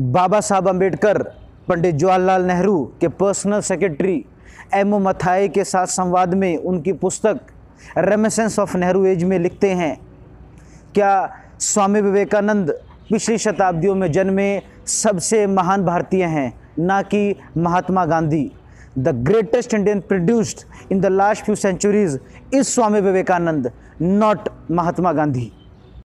बाबा साहब अम्बेडकर पंडित जवाहरलाल नेहरू के personal secretary M O Mathai के साथ संवाद में उनकी पुस्तक रेमेसेंस ऑफ नेहरू एज में लिखते हैं क्या स्वामी विवेकानंद पिछली शताब्दियों में जन्मे सबसे महान भारतीय हैं ना कि Mahatma Gandhi the greatest Indian produced in the last few centuries is Swami Vivekananda not Mahatma Gandhi